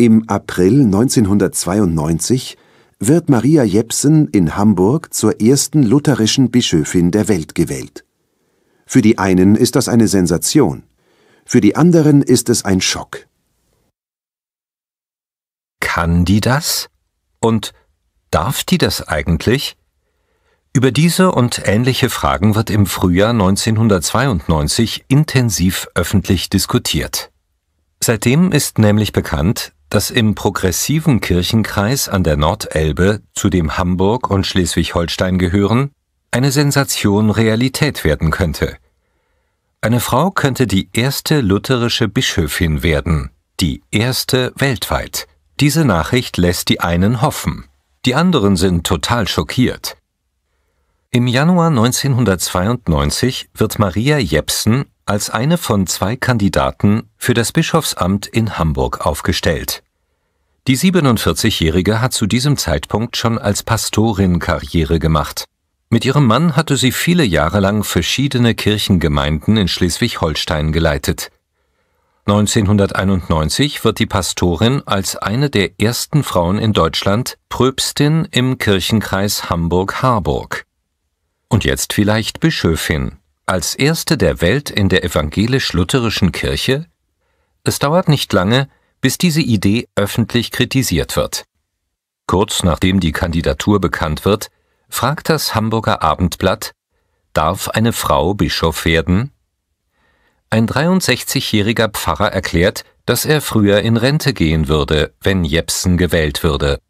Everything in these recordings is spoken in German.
Im April 1992 wird Maria Jepsen in Hamburg zur ersten lutherischen Bischöfin der Welt gewählt. Für die einen ist das eine Sensation, für die anderen ist es ein Schock. Kann die das? Und darf die das eigentlich? Über diese und ähnliche Fragen wird im Frühjahr 1992 intensiv öffentlich diskutiert. Seitdem ist nämlich bekannt, dass im progressiven Kirchenkreis an der Nordelbe, zu dem Hamburg und Schleswig-Holstein gehören, eine Sensation Realität werden könnte. Eine Frau könnte die erste lutherische Bischöfin werden, die erste weltweit. Diese Nachricht lässt die einen hoffen, die anderen sind total schockiert. Im Januar 1992 wird Maria Jepsen als eine von zwei Kandidaten für das Bischofsamt in Hamburg aufgestellt. Die 47-Jährige hat zu diesem Zeitpunkt schon als Pastorin Karriere gemacht. Mit ihrem Mann hatte sie viele Jahre lang verschiedene Kirchengemeinden in Schleswig-Holstein geleitet. 1991 wird die Pastorin als eine der ersten Frauen in Deutschland Pröbstin im Kirchenkreis Hamburg-Harburg. Und jetzt vielleicht Bischöfin als erste der Welt in der evangelisch-lutherischen Kirche? Es dauert nicht lange, bis diese Idee öffentlich kritisiert wird. Kurz nachdem die Kandidatur bekannt wird, fragt das Hamburger Abendblatt, darf eine Frau Bischof werden? Ein 63-jähriger Pfarrer erklärt, dass er früher in Rente gehen würde, wenn Jepsen gewählt würde.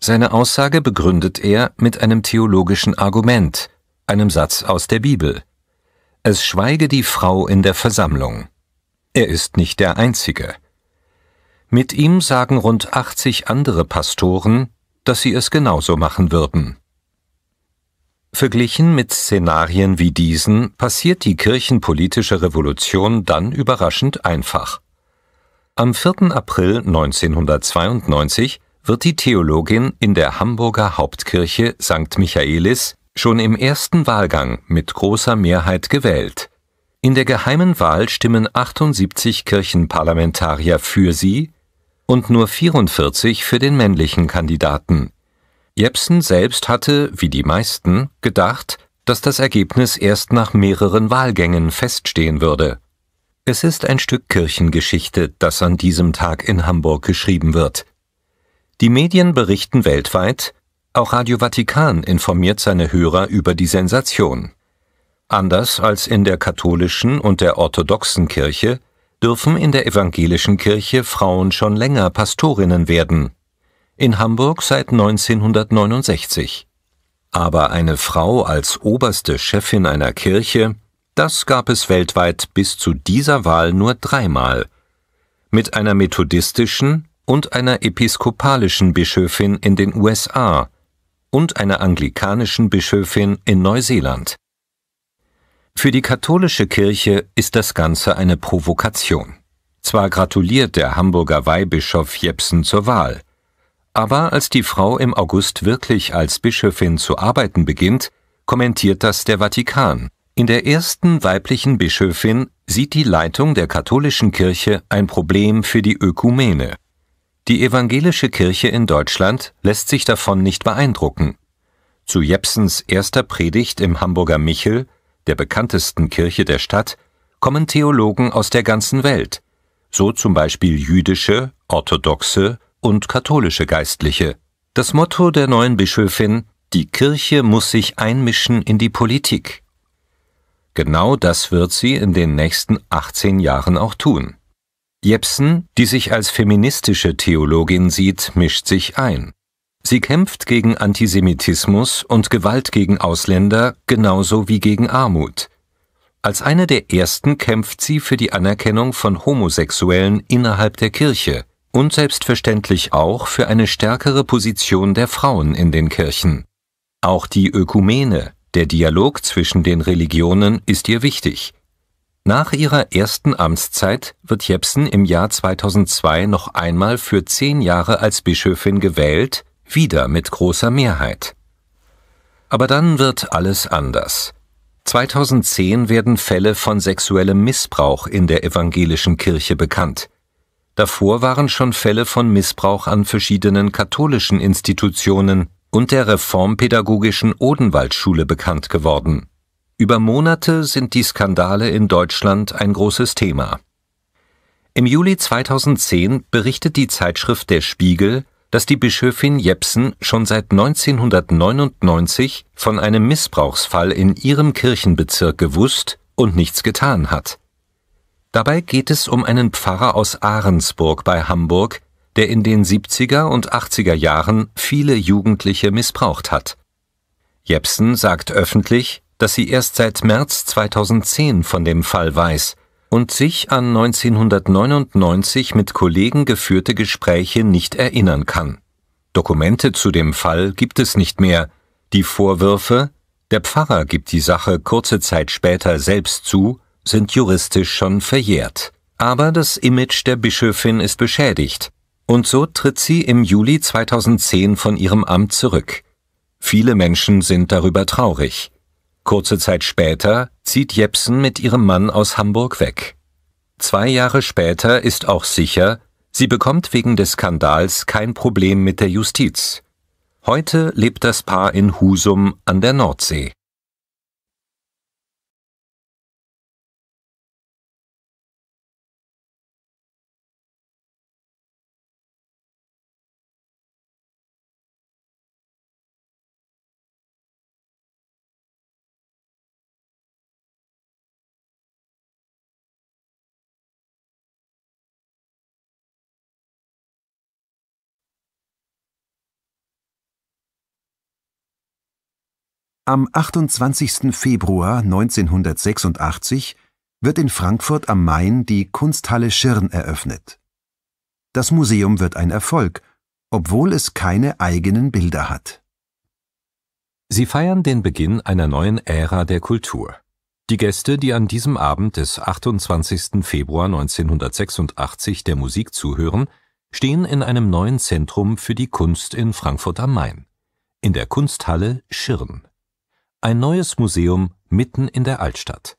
Seine Aussage begründet er mit einem theologischen Argument, einem Satz aus der Bibel es schweige die Frau in der Versammlung. Er ist nicht der Einzige. Mit ihm sagen rund 80 andere Pastoren, dass sie es genauso machen würden. Verglichen mit Szenarien wie diesen passiert die kirchenpolitische Revolution dann überraschend einfach. Am 4. April 1992 wird die Theologin in der Hamburger Hauptkirche St. Michaelis schon im ersten Wahlgang mit großer Mehrheit gewählt. In der geheimen Wahl stimmen 78 Kirchenparlamentarier für sie und nur 44 für den männlichen Kandidaten. Jepsen selbst hatte, wie die meisten, gedacht, dass das Ergebnis erst nach mehreren Wahlgängen feststehen würde. Es ist ein Stück Kirchengeschichte, das an diesem Tag in Hamburg geschrieben wird. Die Medien berichten weltweit, auch Radio Vatikan informiert seine Hörer über die Sensation. Anders als in der katholischen und der orthodoxen Kirche dürfen in der evangelischen Kirche Frauen schon länger Pastorinnen werden. In Hamburg seit 1969. Aber eine Frau als oberste Chefin einer Kirche, das gab es weltweit bis zu dieser Wahl nur dreimal. Mit einer methodistischen und einer episkopalischen Bischöfin in den USA und einer anglikanischen Bischöfin in Neuseeland. Für die katholische Kirche ist das Ganze eine Provokation. Zwar gratuliert der Hamburger Weihbischof Jepsen zur Wahl, aber als die Frau im August wirklich als Bischöfin zu arbeiten beginnt, kommentiert das der Vatikan. In der ersten weiblichen Bischöfin sieht die Leitung der katholischen Kirche ein Problem für die Ökumene. Die evangelische Kirche in Deutschland lässt sich davon nicht beeindrucken. Zu Jepsens erster Predigt im Hamburger Michel, der bekanntesten Kirche der Stadt, kommen Theologen aus der ganzen Welt, so zum Beispiel jüdische, orthodoxe und katholische Geistliche. Das Motto der neuen Bischöfin Die Kirche muss sich einmischen in die Politik. Genau das wird sie in den nächsten 18 Jahren auch tun. Jepsen, die sich als feministische Theologin sieht, mischt sich ein. Sie kämpft gegen Antisemitismus und Gewalt gegen Ausländer genauso wie gegen Armut. Als eine der ersten kämpft sie für die Anerkennung von Homosexuellen innerhalb der Kirche und selbstverständlich auch für eine stärkere Position der Frauen in den Kirchen. Auch die Ökumene, der Dialog zwischen den Religionen, ist ihr wichtig nach ihrer ersten Amtszeit wird Jepsen im Jahr 2002 noch einmal für zehn Jahre als Bischöfin gewählt, wieder mit großer Mehrheit. Aber dann wird alles anders. 2010 werden Fälle von sexuellem Missbrauch in der evangelischen Kirche bekannt. Davor waren schon Fälle von Missbrauch an verschiedenen katholischen Institutionen und der reformpädagogischen Odenwaldschule bekannt geworden über Monate sind die Skandale in Deutschland ein großes Thema. Im Juli 2010 berichtet die Zeitschrift Der Spiegel, dass die Bischöfin Jepsen schon seit 1999 von einem Missbrauchsfall in ihrem Kirchenbezirk gewusst und nichts getan hat. Dabei geht es um einen Pfarrer aus Ahrensburg bei Hamburg, der in den 70er und 80er Jahren viele Jugendliche missbraucht hat. Jepsen sagt öffentlich, dass sie erst seit März 2010 von dem Fall weiß und sich an 1999 mit Kollegen geführte Gespräche nicht erinnern kann. Dokumente zu dem Fall gibt es nicht mehr. Die Vorwürfe, der Pfarrer gibt die Sache kurze Zeit später selbst zu, sind juristisch schon verjährt. Aber das Image der Bischöfin ist beschädigt. Und so tritt sie im Juli 2010 von ihrem Amt zurück. Viele Menschen sind darüber traurig. Kurze Zeit später zieht Jepsen mit ihrem Mann aus Hamburg weg. Zwei Jahre später ist auch sicher, sie bekommt wegen des Skandals kein Problem mit der Justiz. Heute lebt das Paar in Husum an der Nordsee Am 28. Februar 1986 wird in Frankfurt am Main die Kunsthalle Schirn eröffnet. Das Museum wird ein Erfolg, obwohl es keine eigenen Bilder hat. Sie feiern den Beginn einer neuen Ära der Kultur. Die Gäste, die an diesem Abend des 28. Februar 1986 der Musik zuhören, stehen in einem neuen Zentrum für die Kunst in Frankfurt am Main, in der Kunsthalle Schirn. Ein neues Museum mitten in der Altstadt.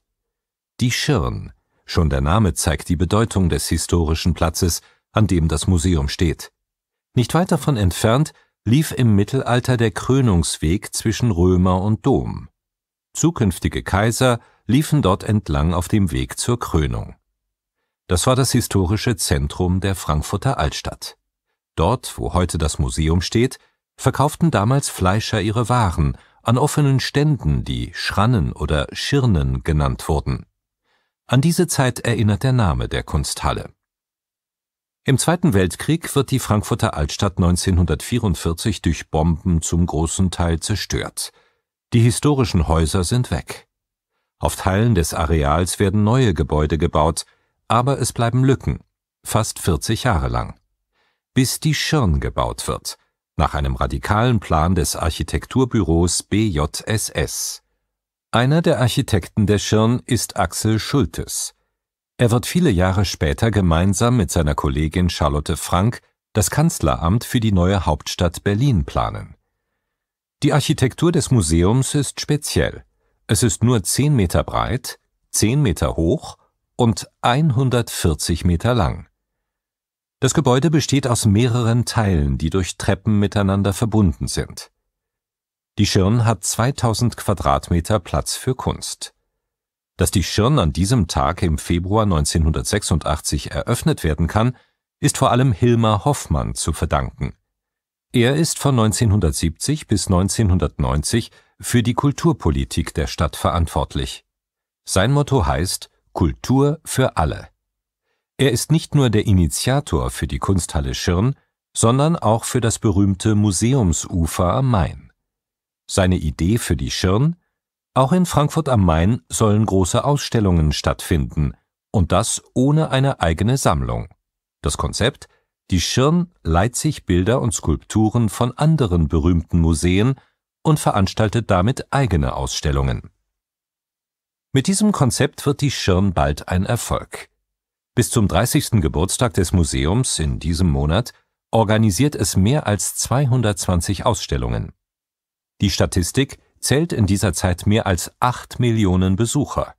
Die Schirn. Schon der Name zeigt die Bedeutung des historischen Platzes, an dem das Museum steht. Nicht weit davon entfernt lief im Mittelalter der Krönungsweg zwischen Römer und Dom. Zukünftige Kaiser liefen dort entlang auf dem Weg zur Krönung. Das war das historische Zentrum der Frankfurter Altstadt. Dort, wo heute das Museum steht, verkauften damals Fleischer ihre Waren an offenen Ständen, die Schrannen oder Schirnen genannt wurden. An diese Zeit erinnert der Name der Kunsthalle. Im Zweiten Weltkrieg wird die Frankfurter Altstadt 1944 durch Bomben zum großen Teil zerstört. Die historischen Häuser sind weg. Auf Teilen des Areals werden neue Gebäude gebaut, aber es bleiben Lücken, fast 40 Jahre lang. Bis die Schirn gebaut wird nach einem radikalen Plan des Architekturbüros BJSS. Einer der Architekten der Schirn ist Axel Schultes. Er wird viele Jahre später gemeinsam mit seiner Kollegin Charlotte Frank das Kanzleramt für die neue Hauptstadt Berlin planen. Die Architektur des Museums ist speziell. Es ist nur 10 Meter breit, 10 Meter hoch und 140 Meter lang. Das Gebäude besteht aus mehreren Teilen, die durch Treppen miteinander verbunden sind. Die Schirn hat 2000 Quadratmeter Platz für Kunst. Dass die Schirn an diesem Tag im Februar 1986 eröffnet werden kann, ist vor allem Hilmar Hoffmann zu verdanken. Er ist von 1970 bis 1990 für die Kulturpolitik der Stadt verantwortlich. Sein Motto heißt Kultur für alle er ist nicht nur der Initiator für die Kunsthalle Schirn, sondern auch für das berühmte Museumsufer am Main. Seine Idee für die Schirn? Auch in Frankfurt am Main sollen große Ausstellungen stattfinden, und das ohne eine eigene Sammlung. Das Konzept? Die Schirn leiht sich Bilder und Skulpturen von anderen berühmten Museen und veranstaltet damit eigene Ausstellungen. Mit diesem Konzept wird die Schirn bald ein Erfolg bis zum 30. Geburtstag des Museums in diesem Monat organisiert es mehr als 220 Ausstellungen. Die Statistik zählt in dieser Zeit mehr als 8 Millionen Besucher.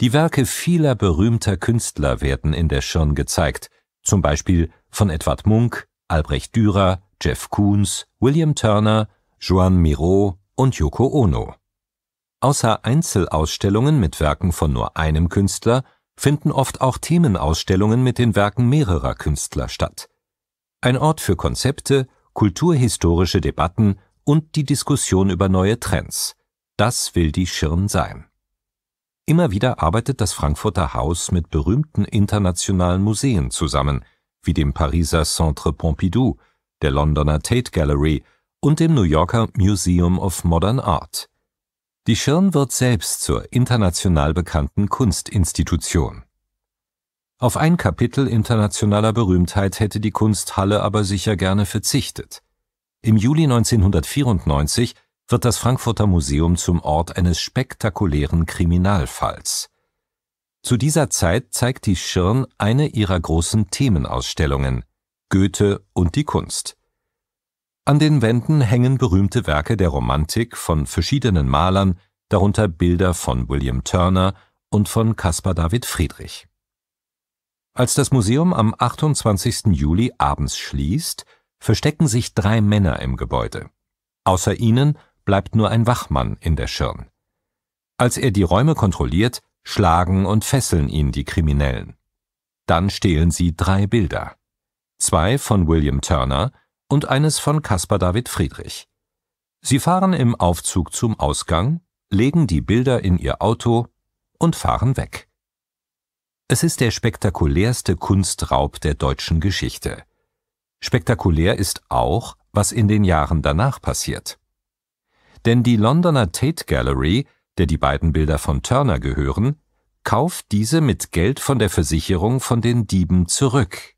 Die Werke vieler berühmter Künstler werden in der Schirn gezeigt, zum Beispiel von Edward Munk, Albrecht Dürer, Jeff Koons, William Turner, Joan Miró und Yoko Ono. Außer Einzelausstellungen mit Werken von nur einem Künstler finden oft auch Themenausstellungen mit den Werken mehrerer Künstler statt. Ein Ort für Konzepte, kulturhistorische Debatten und die Diskussion über neue Trends. Das will die Schirn sein. Immer wieder arbeitet das Frankfurter Haus mit berühmten internationalen Museen zusammen, wie dem Pariser Centre Pompidou, der Londoner Tate Gallery und dem New Yorker Museum of Modern Art die Schirn wird selbst zur international bekannten Kunstinstitution. Auf ein Kapitel internationaler Berühmtheit hätte die Kunsthalle aber sicher gerne verzichtet. Im Juli 1994 wird das Frankfurter Museum zum Ort eines spektakulären Kriminalfalls. Zu dieser Zeit zeigt die Schirn eine ihrer großen Themenausstellungen Goethe und die Kunst an den Wänden hängen berühmte Werke der Romantik von verschiedenen Malern, darunter Bilder von William Turner und von Caspar David Friedrich. Als das Museum am 28. Juli abends schließt, verstecken sich drei Männer im Gebäude. Außer ihnen bleibt nur ein Wachmann in der Schirn. Als er die Räume kontrolliert, schlagen und fesseln ihn die Kriminellen. Dann stehlen sie drei Bilder. Zwei von William Turner – und eines von Caspar David Friedrich. Sie fahren im Aufzug zum Ausgang, legen die Bilder in ihr Auto und fahren weg. Es ist der spektakulärste Kunstraub der deutschen Geschichte. Spektakulär ist auch, was in den Jahren danach passiert. Denn die Londoner Tate Gallery, der die beiden Bilder von Turner gehören, kauft diese mit Geld von der Versicherung von den Dieben zurück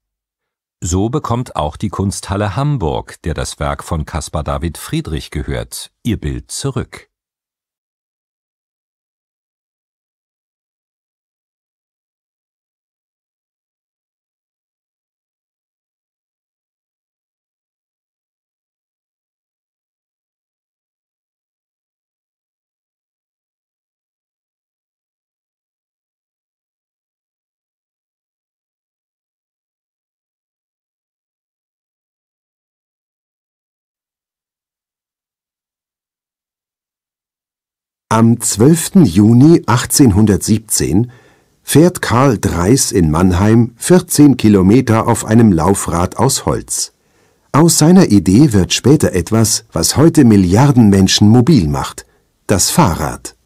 so bekommt auch die Kunsthalle Hamburg, der das Werk von Caspar David Friedrich gehört, ihr Bild zurück Am 12. Juni 1817 fährt Karl Dreis in Mannheim 14 Kilometer auf einem Laufrad aus Holz. Aus seiner Idee wird später etwas, was heute Milliarden Menschen mobil macht: das Fahrrad.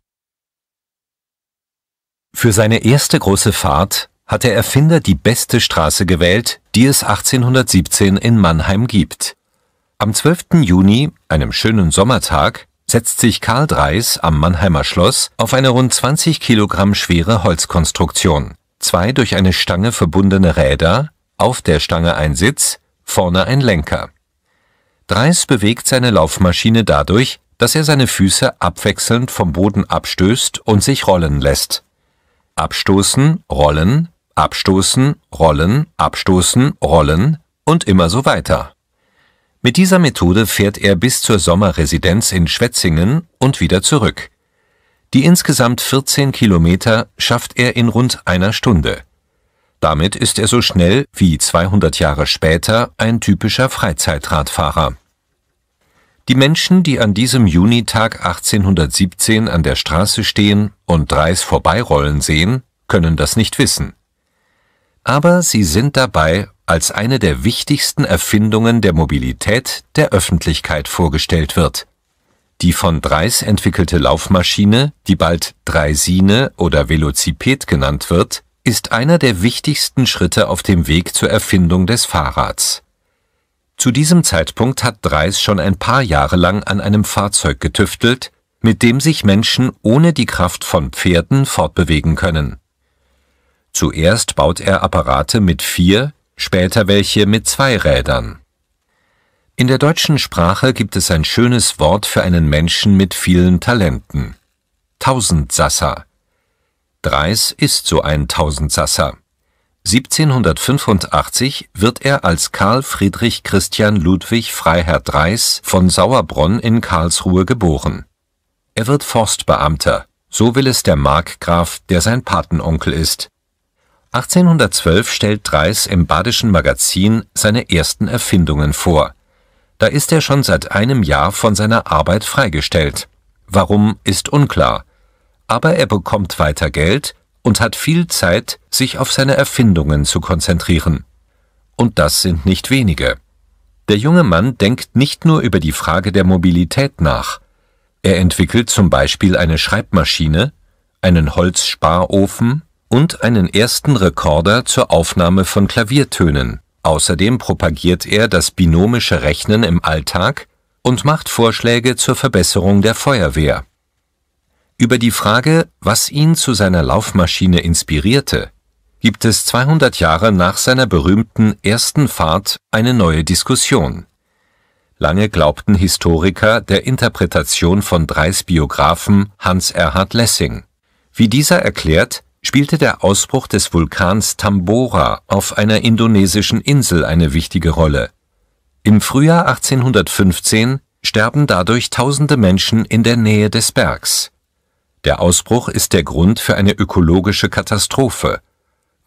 Für seine erste große Fahrt hat der Erfinder die beste Straße gewählt, die es 1817 in Mannheim gibt. Am 12. Juni, einem schönen Sommertag setzt sich Karl Dreis am Mannheimer Schloss auf eine rund 20 Kilogramm schwere Holzkonstruktion: zwei durch eine Stange verbundene Räder, auf der Stange ein Sitz, vorne ein Lenker. Dreis bewegt seine Laufmaschine dadurch, dass er seine Füße abwechselnd vom Boden abstößt und sich rollen lässt. Abstoßen, rollen, abstoßen, rollen, abstoßen, rollen und immer so weiter mit dieser Methode fährt er bis zur Sommerresidenz in Schwetzingen und wieder zurück. Die insgesamt 14 Kilometer schafft er in rund einer Stunde. Damit ist er so schnell wie 200 Jahre später ein typischer Freizeitradfahrer. Die Menschen, die an diesem Junitag 1817 an der Straße stehen und Dreis vorbeirollen sehen, können das nicht wissen. Aber sie sind dabei als eine der wichtigsten Erfindungen der Mobilität der Öffentlichkeit vorgestellt wird. Die von Dreis entwickelte Laufmaschine, die bald Dreisine oder Velociped genannt wird, ist einer der wichtigsten Schritte auf dem Weg zur Erfindung des Fahrrads. Zu diesem Zeitpunkt hat Dreis schon ein paar Jahre lang an einem Fahrzeug getüftelt, mit dem sich Menschen ohne die Kraft von Pferden fortbewegen können. Zuerst baut er Apparate mit vier später welche mit zwei Rädern. In der deutschen Sprache gibt es ein schönes Wort für einen Menschen mit vielen Talenten. Tausendsasser. Dreis ist so ein Tausendsasser. 1785 wird er als Karl Friedrich Christian Ludwig Freiherr Dreis von Sauerbronn in Karlsruhe geboren. Er wird Forstbeamter, so will es der Markgraf, der sein Patenonkel ist 1812 stellt Dreis im Badischen Magazin seine ersten Erfindungen vor. Da ist er schon seit einem Jahr von seiner Arbeit freigestellt. Warum, ist unklar. Aber er bekommt weiter Geld und hat viel Zeit, sich auf seine Erfindungen zu konzentrieren. Und das sind nicht wenige. Der junge Mann denkt nicht nur über die Frage der Mobilität nach. Er entwickelt zum Beispiel eine Schreibmaschine, einen Holzsparofen und einen ersten Rekorder zur Aufnahme von Klaviertönen. Außerdem propagiert er das binomische Rechnen im Alltag und macht Vorschläge zur Verbesserung der Feuerwehr. Über die Frage, was ihn zu seiner Laufmaschine inspirierte, gibt es 200 Jahre nach seiner berühmten ersten Fahrt eine neue Diskussion. Lange glaubten Historiker der Interpretation von Dreis Biografen Hans Erhard Lessing. Wie dieser erklärt, spielte der Ausbruch des Vulkans Tambora auf einer indonesischen Insel eine wichtige Rolle. Im Frühjahr 1815 sterben dadurch tausende Menschen in der Nähe des Bergs. Der Ausbruch ist der Grund für eine ökologische Katastrophe.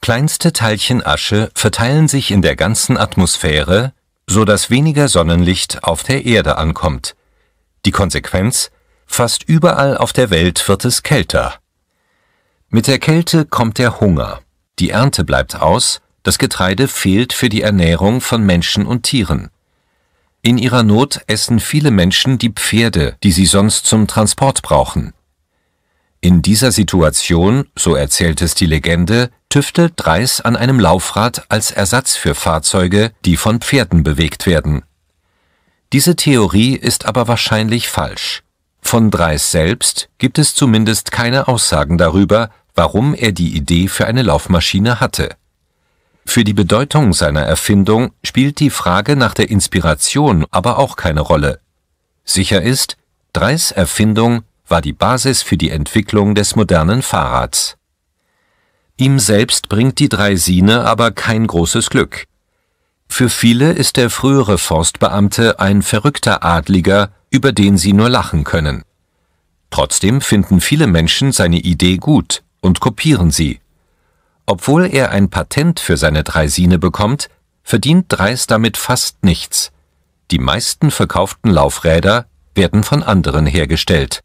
Kleinste Teilchen Asche verteilen sich in der ganzen Atmosphäre, so dass weniger Sonnenlicht auf der Erde ankommt. Die Konsequenz? Fast überall auf der Welt wird es kälter. Mit der Kälte kommt der Hunger, die Ernte bleibt aus, das Getreide fehlt für die Ernährung von Menschen und Tieren. In ihrer Not essen viele Menschen die Pferde, die sie sonst zum Transport brauchen. In dieser Situation, so erzählt es die Legende, tüftelt Dreis an einem Laufrad als Ersatz für Fahrzeuge, die von Pferden bewegt werden. Diese Theorie ist aber wahrscheinlich falsch. Von Dreis selbst gibt es zumindest keine Aussagen darüber, warum er die Idee für eine Laufmaschine hatte. Für die Bedeutung seiner Erfindung spielt die Frage nach der Inspiration aber auch keine Rolle. Sicher ist, Dreis Erfindung war die Basis für die Entwicklung des modernen Fahrrads. Ihm selbst bringt die Dreisine aber kein großes Glück. Für viele ist der frühere Forstbeamte ein verrückter Adliger, über den sie nur lachen können. Trotzdem finden viele Menschen seine Idee gut und kopieren sie. Obwohl er ein Patent für seine Draisine bekommt, verdient Dreis damit fast nichts. Die meisten verkauften Laufräder werden von anderen hergestellt.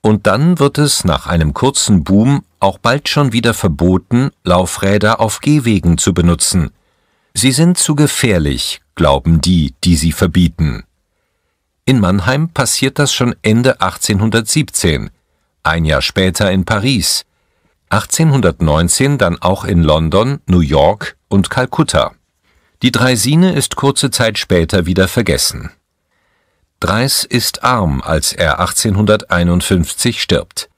Und dann wird es nach einem kurzen Boom auch bald schon wieder verboten, Laufräder auf Gehwegen zu benutzen. Sie sind zu gefährlich, glauben die, die sie verbieten. In Mannheim passiert das schon Ende 1817, ein Jahr später in Paris, 1819 dann auch in London, New York und Kalkutta. Die Dreisine ist kurze Zeit später wieder vergessen. Dreis ist arm, als er 1851 stirbt.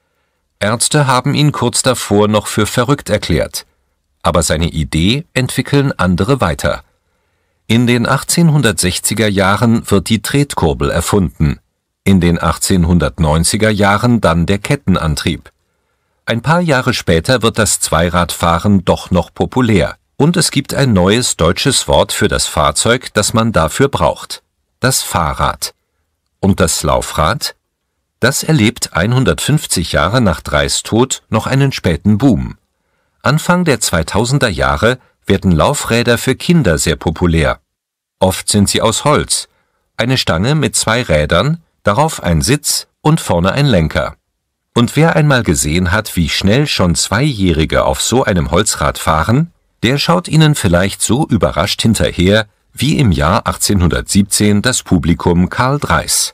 Ärzte haben ihn kurz davor noch für verrückt erklärt, aber seine Idee entwickeln andere weiter. In den 1860er Jahren wird die Tretkurbel erfunden, in den 1890er Jahren dann der Kettenantrieb ein paar Jahre später wird das Zweiradfahren doch noch populär und es gibt ein neues deutsches Wort für das Fahrzeug, das man dafür braucht: das Fahrrad. Und das Laufrad? Das erlebt 150 Jahre nach Dreis Tod noch einen späten Boom. Anfang der 2000er Jahre werden Laufräder für Kinder sehr populär. Oft sind sie aus Holz, eine Stange mit zwei Rädern, darauf ein Sitz und vorne ein Lenker und wer einmal gesehen hat, wie schnell schon Zweijährige auf so einem Holzrad fahren, der schaut ihnen vielleicht so überrascht hinterher wie im Jahr 1817 das Publikum Karl Dreis